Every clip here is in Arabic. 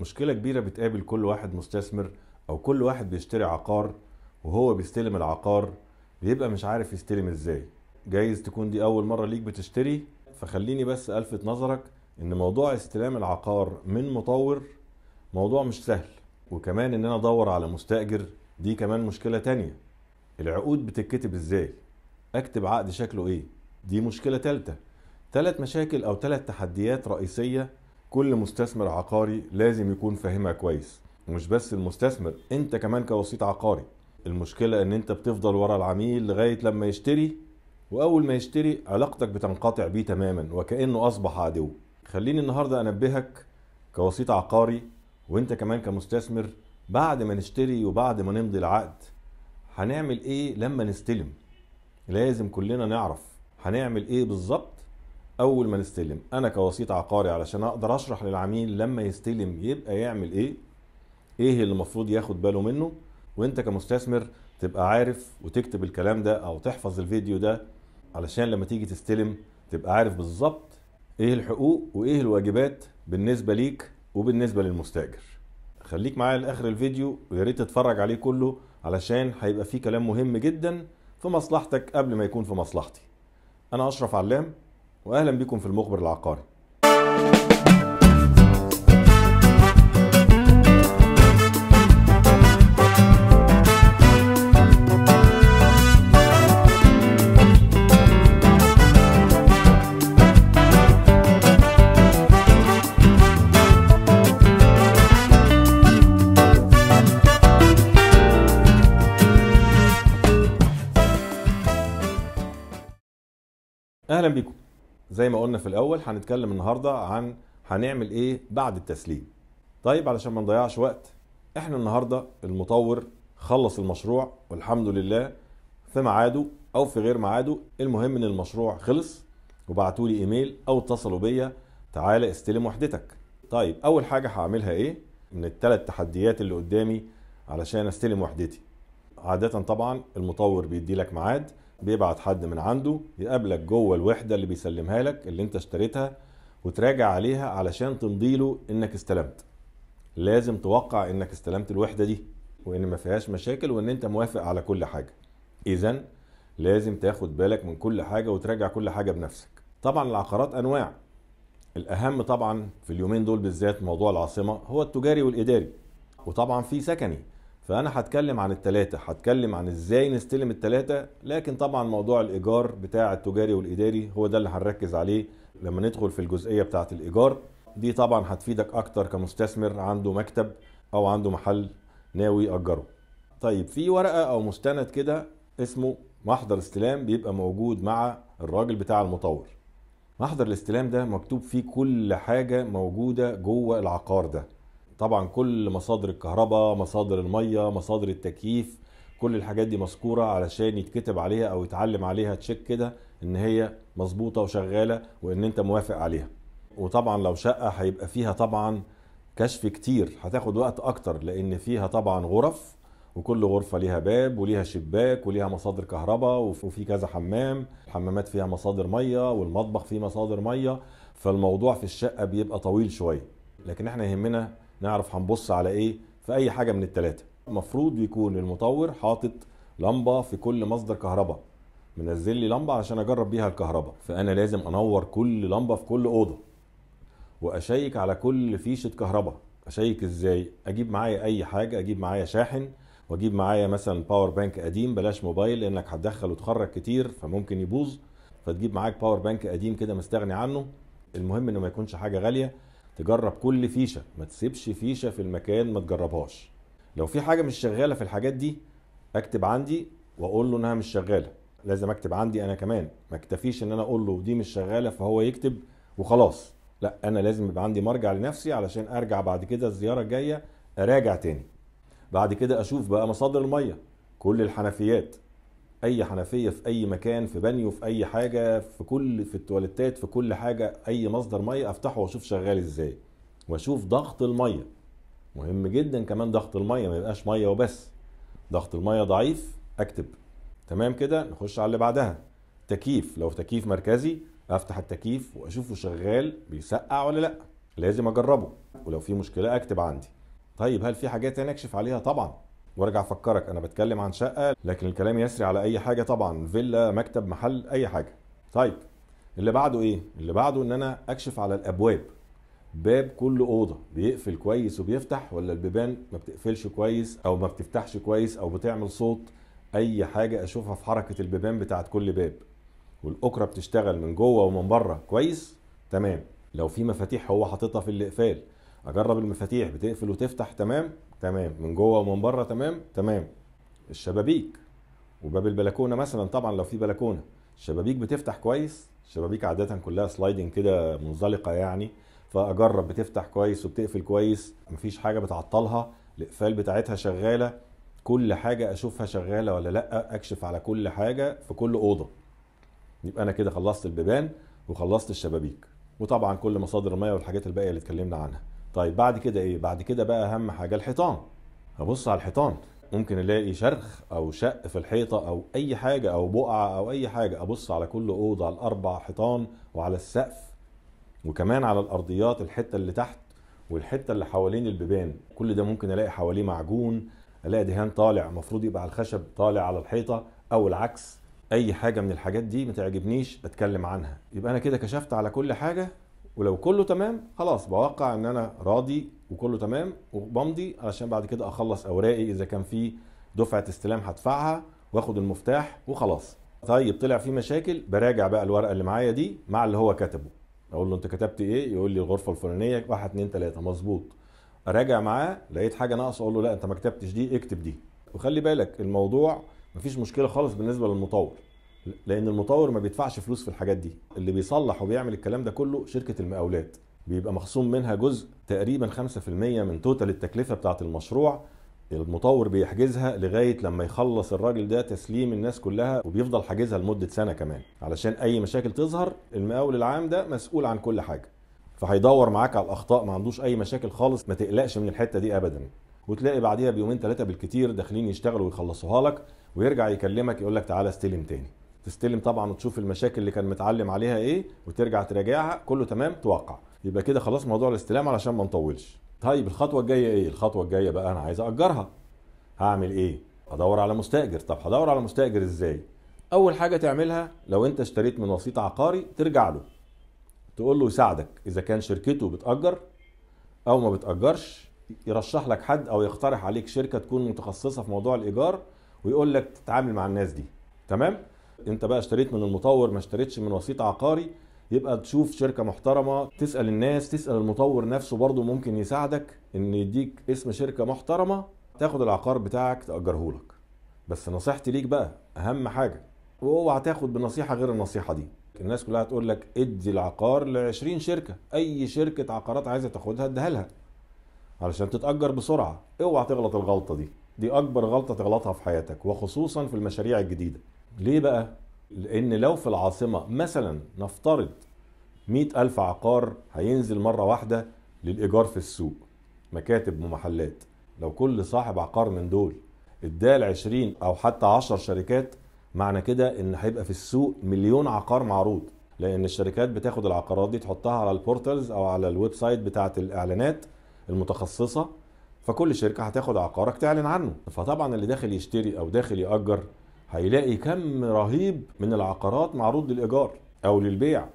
مشكله كبيره بتقابل كل واحد مستثمر او كل واحد بيشتري عقار وهو بيستلم العقار بيبقى مش عارف يستلم ازاي جايز تكون دي اول مره ليك بتشتري فخليني بس الفت نظرك ان موضوع استلام العقار من مطور موضوع مش سهل وكمان ان انا ادور على مستاجر دي كمان مشكله تانية العقود بتتكتب ازاي اكتب عقد شكله ايه دي مشكله تالتة تلات مشاكل او تلات تحديات رئيسيه كل مستثمر عقاري لازم يكون فاهمها كويس ومش بس المستثمر انت كمان كوسيط عقاري المشكلة ان انت بتفضل ورا العميل لغاية لما يشتري واول ما يشتري علاقتك بتنقطع بيه تماما وكأنه اصبح عدو خليني النهاردة انبهك كوسيط عقاري وانت كمان كمستثمر بعد ما نشتري وبعد ما نمضي العقد هنعمل ايه لما نستلم لازم كلنا نعرف هنعمل ايه بالظبط اول ما نستلم انا كوسيط عقاري علشان اقدر اشرح للعميل لما يستلم يبقى يعمل ايه ايه اللي المفروض ياخد باله منه وانت كمستثمر تبقى عارف وتكتب الكلام ده او تحفظ الفيديو ده علشان لما تيجي تستلم تبقى عارف بالظبط ايه الحقوق وايه الواجبات بالنسبه ليك وبالنسبه للمستاجر خليك معايا لاخر الفيديو ويا ريت تتفرج عليه كله علشان هيبقى فيه كلام مهم جدا في مصلحتك قبل ما يكون في مصلحتي انا اشرف علام واهلا بكم في المخبر العقاري زي ما قلنا في الاول هنتكلم النهارده عن هنعمل ايه بعد التسليم طيب علشان ما نضيعش وقت احنا النهارده المطور خلص المشروع والحمد لله في ميعاده او في غير ميعاده المهم ان المشروع خلص وبعتوا لي ايميل او اتصلوا بيا تعالى استلم وحدتك طيب اول حاجه هعملها ايه من الثلاث تحديات اللي قدامي علشان استلم وحدتي عاده طبعا المطور بيدي لك ميعاد بيبعت حد من عنده يقابلك جوه الوحده اللي بيسلمها لك اللي انت اشتريتها وتراجع عليها علشان تمضي له انك استلمت لازم توقع انك استلمت الوحده دي وان ما فيهاش مشاكل وان انت موافق على كل حاجه اذا لازم تاخد بالك من كل حاجه وتراجع كل حاجه بنفسك طبعا العقارات انواع الاهم طبعا في اليومين دول بالذات موضوع العاصمه هو التجاري والاداري وطبعا في سكني فانا هتكلم عن التلاتة هتكلم عن ازاي نستلم التلاتة لكن طبعا موضوع الايجار بتاع التجاري والاداري هو ده اللي هنركز عليه لما ندخل في الجزئيه بتاعه الايجار دي طبعا هتفيدك اكتر كمستثمر عنده مكتب او عنده محل ناوي ياجره طيب في ورقه او مستند كده اسمه محضر استلام بيبقى موجود مع الراجل بتاع المطور محضر الاستلام ده مكتوب فيه كل حاجه موجوده جوه العقار ده طبعا كل مصادر الكهرباء مصادر المية مصادر التكييف كل الحاجات دي مذكورة علشان يتكتب عليها او يتعلم عليها تشيك كده ان هي مظبوطة وشغالة وان انت موافق عليها وطبعا لو شقة هيبقى فيها طبعا كشف كتير هتاخد وقت اكتر لان فيها طبعا غرف وكل غرفة ليها باب وليها شباك وليها مصادر كهرباء وفي كذا حمام الحمامات فيها مصادر مية والمطبخ فيه مصادر مية فالموضوع في الشقة بيبقى طويل شوية لكن احنا يهمنا نعرف هنبص على ايه في اي حاجه من الثلاثه المفروض يكون المطور حاطط لمبه في كل مصدر كهرباء منزل لي لمبه عشان اجرب بيها الكهرباء فانا لازم انور كل لمبه في كل اوضه واشيك على كل فيشه كهرباء اشيك ازاي اجيب معايا اي حاجه اجيب معايا شاحن واجيب معايا مثلا باور بانك قديم بلاش موبايل لانك هتدخل وتخرج كتير فممكن يبوظ فتجيب معاك باور بانك قديم كده مستغني عنه المهم انه ما يكونش حاجه غاليه تجرب كل فيشه ما تسيبش فيشه في المكان ما تجربهاش لو في حاجه مش شغاله في الحاجات دي اكتب عندي واقول له انها مش شغاله لازم اكتب عندي انا كمان ما اكتفيش ان انا اقول له دي مش شغاله فهو يكتب وخلاص لا انا لازم يبقى عندي مرجع لنفسي علشان ارجع بعد كده الزياره الجايه اراجع تاني بعد كده اشوف بقى مصادر الميه كل الحنفيات اي حنفيه في اي مكان في بانيو في اي حاجه في كل في التواليتات في كل حاجه اي مصدر ميه افتحه واشوف شغال ازاي واشوف ضغط الميه مهم جدا كمان ضغط الميه ما يبقاش ميه وبس ضغط الميه ضعيف اكتب تمام كده نخش على اللي بعدها تكييف لو تكييف مركزي افتح التكييف واشوفه شغال بيسقع ولا لا لازم اجربه ولو في مشكله اكتب عندي طيب هل في حاجات انا اكشف عليها طبعا وارجع افكرك انا بتكلم عن شقه لكن الكلام يسري على اي حاجه طبعا فيلا مكتب محل اي حاجه طيب اللي بعده ايه اللي بعده ان انا اكشف على الابواب باب كل اوضه بيقفل كويس وبيفتح ولا البيبان ما بتقفلش كويس او ما بتفتحش كويس او بتعمل صوت اي حاجه اشوفها في حركه البيبان بتاعت كل باب والاكره بتشتغل من جوه ومن بره كويس تمام لو في مفاتيح هو حاططها في الاقفال اجرب المفاتيح بتقفل وتفتح تمام تمام من جوه ومن بره تمام تمام الشبابيك وباب البلكونه مثلا طبعا لو في بلكونه الشبابيك بتفتح كويس الشبابيك عاده كلها سلايدنج كده منزلقه يعني فاجرب بتفتح كويس وبتقفل كويس مفيش حاجه بتعطلها الاقفال بتاعتها شغاله كل حاجه اشوفها شغاله ولا لا اكشف على كل حاجه في كل اوضه يبقى انا كده خلصت البيبان وخلصت الشبابيك وطبعا كل مصادر الميه والحاجات الباقيه اللي اتكلمنا عنها طيب بعد كده ايه بعد كده بقى اهم حاجه الحيطان هبص على الحيطان ممكن الاقي شرخ او شق في الحيطه او اي حاجه او بقعه او اي حاجه ابص على كل اوضه على الاربع حيطان وعلى السقف وكمان على الارضيات الحته اللي تحت والحته اللي حوالين البيبان كل ده ممكن الاقي حواليه معجون الاقي دهان طالع المفروض يبقى على الخشب طالع على الحيطه او العكس اي حاجه من الحاجات دي ما تعجبنيش اتكلم عنها يبقى انا كده كشفت على كل حاجه ولو كله تمام خلاص بوقع ان انا راضي وكله تمام وبمضي علشان بعد كده اخلص اوراقي اذا كان في دفعه استلام هدفعها واخد المفتاح وخلاص طيب طلع في مشاكل براجع بقى الورقه اللي معايا دي مع اللي هو كتبه اقول له انت كتبت ايه يقول لي الغرفه الفلانيه 1 2 3 مظبوط اراجع معاه لقيت حاجه ناقصه اقول له لا انت ما كتبتش دي اكتب دي وخلي بالك الموضوع مفيش مشكله خالص بالنسبه للمطور لان المطور ما بيدفعش فلوس في الحاجات دي اللي بيصلح وبيعمل الكلام ده كله شركه المقاولات بيبقى مخصوم منها جزء تقريبا 5% من توتال التكلفه بتاعه المشروع المطور بيحجزها لغايه لما يخلص الراجل ده تسليم الناس كلها وبيفضل حاجزها لمده سنه كمان علشان اي مشاكل تظهر المقاول العام ده مسؤول عن كل حاجه فهيدور معاك على الاخطاء ما عندوش اي مشاكل خالص ما تقلقش من الحته دي ابدا وتلاقي بعديها بيومين ثلاثه بالكتير داخلين يشتغلوا ويخلصوها لك ويرجع يكلمك يقول لك تعالى استلم تاني تستلم طبعا وتشوف المشاكل اللي كان متعلم عليها ايه وترجع تراجعها كله تمام توقع يبقى كده خلاص موضوع الاستلام علشان ما نطولش طيب الخطوه الجايه ايه الخطوه الجايه بقى انا عايز اجرها هعمل ايه هدور على مستاجر طب هدور على مستاجر ازاي اول حاجه تعملها لو انت اشتريت من وسيط عقاري ترجع له تقول له يساعدك اذا كان شركته بتاجر او ما بتاجرش يرشح لك حد او يقترح عليك شركه تكون متخصصه في موضوع الايجار ويقول لك تتعامل مع الناس دي تمام انت بقى اشتريت من المطور ما اشتريتش من وسيط عقاري يبقى تشوف شركه محترمه تسال الناس تسال المطور نفسه برضه ممكن يساعدك ان يديك اسم شركه محترمه تاخد العقار بتاعك تاجره لك بس نصيحتي ليك بقى اهم حاجه واوعى تاخد بنصيحه غير النصيحه دي الناس كلها هتقول لك ادي العقار ل 20 شركه اي شركه عقارات عايزه تاخدها اديها لها علشان تتاجر بسرعه اوعى تغلط الغلطه دي دي اكبر غلطه تغلطها في حياتك وخصوصا في المشاريع الجديده ليه بقى؟ لأن لو في العاصمة مثلا نفترض مئة ألف عقار هينزل مرة واحدة للإيجار في السوق مكاتب ومحلات لو كل صاحب عقار من دول ادال 20 أو حتى 10 شركات معنى كده إن هيبقى في السوق مليون عقار معروض لأن الشركات بتاخد العقارات دي تحطها على البورتلز أو على الويب سايت بتاعة الإعلانات المتخصصة فكل شركة هتاخد عقارك تعلن عنه فطبعا اللي داخل يشتري أو داخل يأجر هيلاقي كم رهيب من العقارات معروض للايجار او للبيع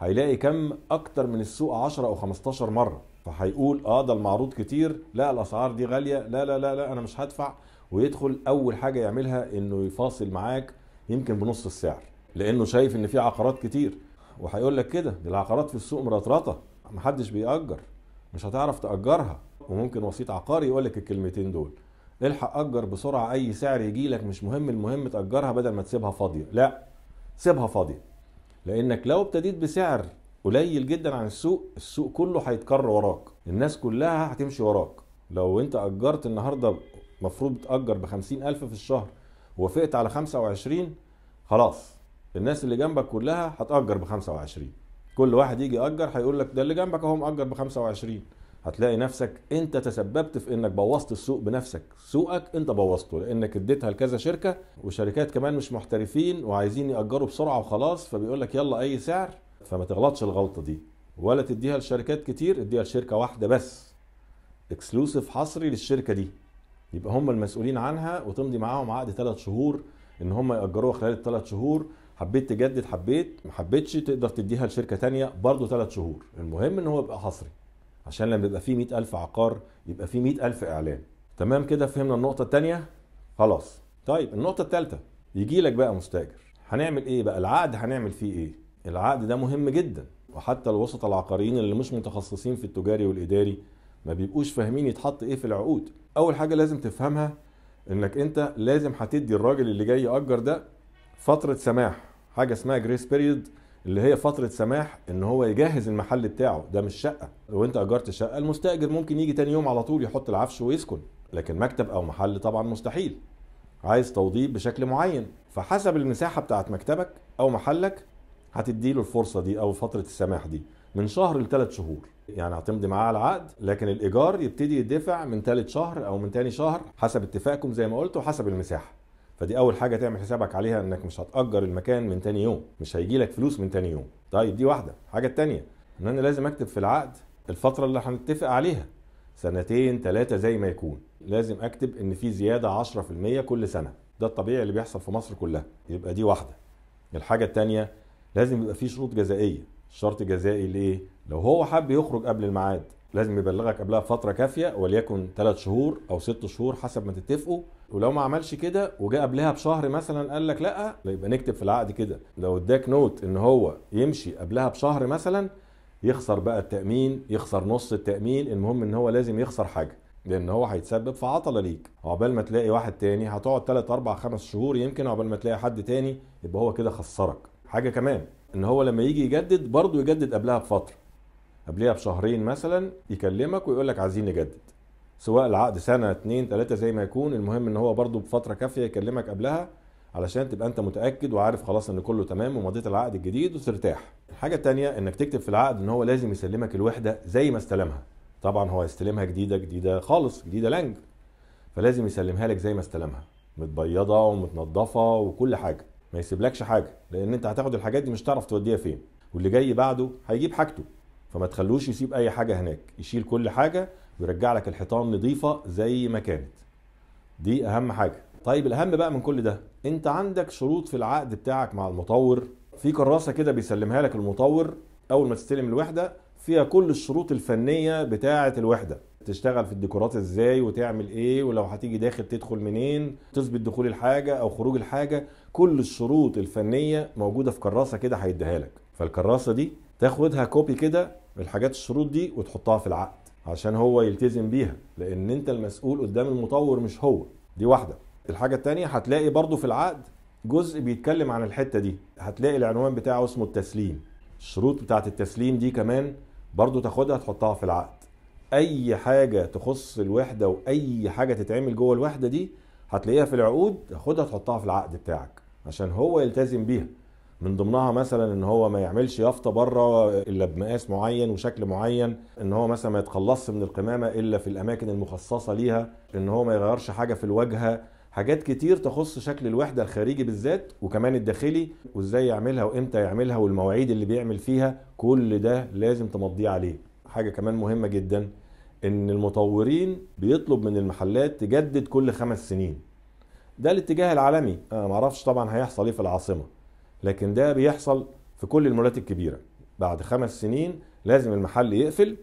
هيلاقي كم اكتر من السوق 10 او 15 مره فهيقول اه ده المعروض كتير لا الاسعار دي غاليه لا لا لا لا انا مش هدفع ويدخل اول حاجه يعملها انه يفاصل معاك يمكن بنص السعر لانه شايف ان في عقارات كتير وهيقول لك كده دي العقارات في السوق مرطرطه محدش بيأجر مش هتعرف تأجرها وممكن وسيط عقاري يقول لك الكلمتين دول الحق اجر بسرعه اي سعر يجي لك مش مهم المهم تاجرها بدل ما تسيبها فاضيه لا سيبها فاضيه لانك لو ابتديت بسعر قليل جدا عن السوق السوق كله هيتكر وراك الناس كلها هتمشي وراك لو انت اجرت النهارده مفروض تاجر ب ألف في الشهر ووافقت على 25 خلاص الناس اللي جنبك كلها هتاجر ب 25 كل واحد يجي ياجر هيقول لك ده اللي جنبك اهو ماجر ب 25 هتلاقي نفسك انت تسببت في انك بوظت السوق بنفسك سوقك انت بوظته لانك اديتها لكذا شركه وشركات كمان مش محترفين وعايزين ياجروا بسرعه وخلاص فبيقول لك يلا اي سعر فما تغلطش الغلطه دي ولا تديها لشركات كتير اديها لشركه واحده بس اكسلوسيف حصري للشركه دي يبقى هم المسؤولين عنها وتمضي معاهم عقد ثلاث شهور ان هم ياجروها خلال الثلاث شهور حبيت تجدد حبيت ما حبيتش تقدر تديها لشركه تانية برضه ثلاث شهور المهم ان هو يبقى حصري عشان لما يبقى فيه 100000 عقار يبقى فيه 100000 إعلان تمام كده فهمنا النقطة الثانية خلاص طيب النقطة الثالثة يجي لك بقى مستاجر هنعمل ايه بقى العقد هنعمل فيه ايه العقد ده مهم جدا وحتى الوسط العقاريين اللي مش متخصصين في التجاري والإداري ما بيبقوش فاهمين يتحط ايه في العقود اول حاجة لازم تفهمها انك انت لازم هتدي الراجل اللي جاي يأجر ده فترة سماح حاجة اسمها جريس بيريود اللي هي فتره سماح ان هو يجهز المحل بتاعه ده مش شقه لو انت اجرت شقه المستاجر ممكن يجي تاني يوم على طول يحط العفش ويسكن لكن مكتب او محل طبعا مستحيل عايز توضيب بشكل معين فحسب المساحه بتاعت مكتبك او محلك هتديله الفرصه دي او فتره السماح دي من شهر لثلاث شهور يعني هتمضي معاه على عقد لكن الايجار يبتدي يدفع من ثالث شهر او من ثاني شهر حسب اتفاقكم زي ما قلت وحسب المساحه فدي اول حاجه تعمل حسابك عليها انك مش هتاجر المكان من تاني يوم مش هيجي لك فلوس من تاني يوم طيب دي واحده الحاجه الثانيه ان انا لازم اكتب في العقد الفتره اللي هنتفق عليها سنتين ثلاثه زي ما يكون لازم اكتب ان في زياده 10% كل سنه ده الطبيعي اللي بيحصل في مصر كلها يبقى دي واحده الحاجه الثانيه لازم يبقى في شروط جزائيه الشرط الجزائي ليه لو هو حب يخرج قبل الميعاد لازم يبلغك قبلها بفتره كافيه وليكن 3 شهور او 6 شهور حسب ما تتفقوا ولو ما عملش كده وجاء قبلها بشهر مثلا قال لك لا يبقى نكتب في العقد كده لو اداك نوت ان هو يمشي قبلها بشهر مثلا يخسر بقى التامين يخسر نص التامين المهم ان هو لازم يخسر حاجه لان هو هيتسبب في عطله ليك عقبال ما تلاقي واحد تاني هتقعد 3 4 5 شهور يمكن عقبال ما تلاقي حد تاني يبقى هو كده خسرك حاجه كمان ان هو لما يجي يجدد برضه يجدد قبلها بفتره قبلها بشهرين مثلا يكلمك ويقول لك عايزين نجدد سواء العقد سنه اتنين تلاته زي ما يكون المهم ان هو برده بفتره كافيه يكلمك قبلها علشان تبقى انت متاكد وعارف خلاص ان كله تمام ومضيت العقد الجديد وترتاح الحاجه التانية انك تكتب في العقد ان هو لازم يسلمك الوحده زي ما استلمها طبعا هو هيستلمها جديده جديده خالص جديده لانج فلازم يسلمها لك زي ما استلمها متبيضه ومتنضفه وكل حاجه ما يسيبلكش حاجه لان انت هتاخد الحاجات دي مش هتعرف توديها فين واللي جاي بعده هيجيب حاجته فما تخلوش يسيب اي حاجه هناك يشيل كل حاجه ويرجع لك الحيطان نظيفه زي ما كانت دي اهم حاجه طيب الاهم بقى من كل ده انت عندك شروط في العقد بتاعك مع المطور في كراسه كده بيسلمها لك المطور اول ما تستلم الوحده فيها كل الشروط الفنيه بتاعه الوحده تشتغل في الديكورات ازاي وتعمل ايه ولو هتيجي داخل تدخل منين تثبت دخول الحاجه او خروج الحاجه كل الشروط الفنيه موجوده في كراسه كده هيديها لك فالكراسه دي تاخدها كوبي كده الحاجات الشروط دي وتحطها في العقد عشان هو يلتزم بيها لان انت المسؤول قدام المطور مش هو دي واحده الحاجه الثانيه هتلاقي برضو في العقد جزء بيتكلم عن الحته دي هتلاقي العنوان بتاعه اسمه التسليم الشروط بتاعه التسليم دي كمان برضو تاخدها تحطها في العقد اي حاجه تخص الوحده واي حاجه تتعمل جوه الوحده دي هتلاقيها في العقود تاخدها تحطها في العقد بتاعك عشان هو يلتزم بيها من ضمنها مثلا ان هو ما يعملش يافطه بره الا بمقاس معين وشكل معين ان هو مثلا ما يتخلصش من القمامه الا في الاماكن المخصصه ليها ان هو ما يغيرش حاجه في الواجهه حاجات كتير تخص شكل الوحده الخارجي بالذات وكمان الداخلي وازاي يعملها وامتى يعملها والمواعيد اللي بيعمل فيها كل ده لازم تمضيه عليه حاجه كمان مهمه جدا ان المطورين بيطلب من المحلات تجدد كل خمس سنين ده الاتجاه العالمي انا معرفش طبعا هيحصل ايه في العاصمه لكن ده بيحصل في كل المولات الكبيره بعد خمس سنين لازم المحل يقفل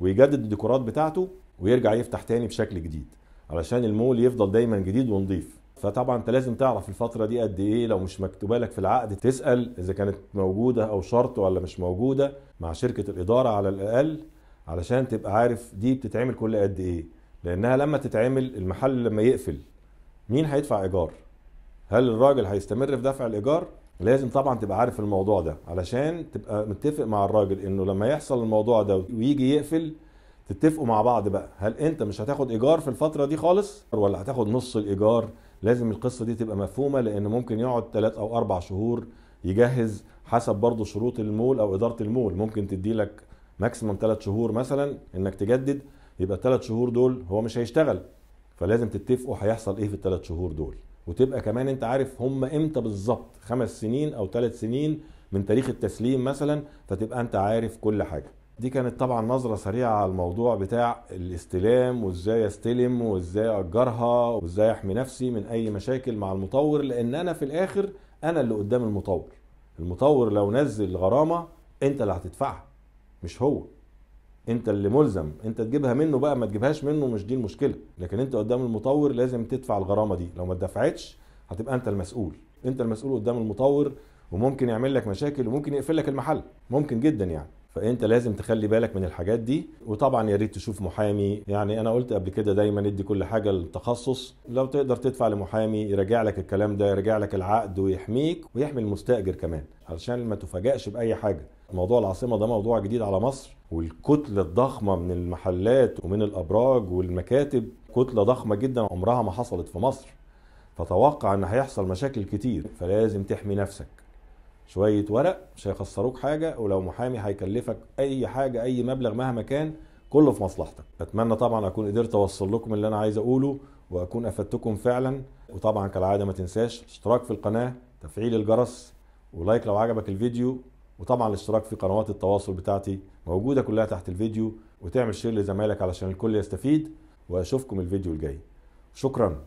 ويجدد الديكورات بتاعته ويرجع يفتح تاني بشكل جديد علشان المول يفضل دايما جديد ونظيف فطبعا انت لازم تعرف الفتره دي قد ايه لو مش مكتوبه لك في العقد تسال اذا كانت موجوده او شرط ولا مش موجوده مع شركه الاداره على الاقل علشان تبقى عارف دي بتتعمل كل قد ايه لانها لما تتعمل المحل لما يقفل مين هيدفع ايجار هل الراجل هيستمر في دفع الايجار لازم طبعا تبقى عارف الموضوع ده علشان تبقى متفق مع الراجل انه لما يحصل الموضوع ده ويجي يقفل تتفقوا مع بعض بقى هل انت مش هتاخد ايجار في الفتره دي خالص ولا هتاخد نص الايجار لازم القصه دي تبقى مفهومه لان ممكن يقعد ثلاث او اربع شهور يجهز حسب برضه شروط المول او اداره المول ممكن تدي لك ماكسيمم ثلاث شهور مثلا انك تجدد يبقى الثلاث شهور دول هو مش هيشتغل فلازم تتفقوا هيحصل ايه في الثلاث شهور دول وتبقى كمان انت عارف هم امتى بالظبط خمس سنين او ثلاث سنين من تاريخ التسليم مثلا فتبقى انت عارف كل حاجه دي كانت طبعا نظره سريعه على الموضوع بتاع الاستلام وازاي استلم وازاي اجرها وازاي احمي نفسي من اي مشاكل مع المطور لان انا في الاخر انا اللي قدام المطور المطور لو نزل غرامه انت اللي هتدفعها مش هو انت اللي ملزم انت تجيبها منه بقى ما تجيبهاش منه مش دي المشكله لكن انت قدام المطور لازم تدفع الغرامه دي لو ما دفعتش هتبقى انت المسؤول انت المسؤول قدام المطور وممكن يعمل لك مشاكل وممكن يقفل لك المحل ممكن جدا يعني فانت لازم تخلي بالك من الحاجات دي وطبعا يا ريت تشوف محامي يعني انا قلت قبل كده دايما ادي كل حاجه للتخصص لو تقدر تدفع لمحامي يراجع لك الكلام ده يراجع لك العقد ويحميك ويحمي المستاجر كمان علشان ما تفاجئش باي حاجه موضوع العاصمه ده موضوع جديد على مصر والكتله الضخمه من المحلات ومن الابراج والمكاتب كتله ضخمه جدا عمرها ما حصلت في مصر فتوقع ان هيحصل مشاكل كتير فلازم تحمي نفسك شويه ورق مش هيخسروك حاجه ولو محامي هيكلفك اي حاجه اي مبلغ مهما كان كله في مصلحتك اتمنى طبعا اكون قدرت اوصل لكم اللي انا عايز اقوله واكون افدتكم فعلا وطبعا كالعاده ما تنساش اشتراك في القناه تفعيل الجرس ولايك لو عجبك الفيديو وطبعا الاشتراك في قنوات التواصل بتاعتي موجودة كلها تحت الفيديو وتعمل شير لزمايلك علشان الكل يستفيد واشوفكم الفيديو الجاي شكرا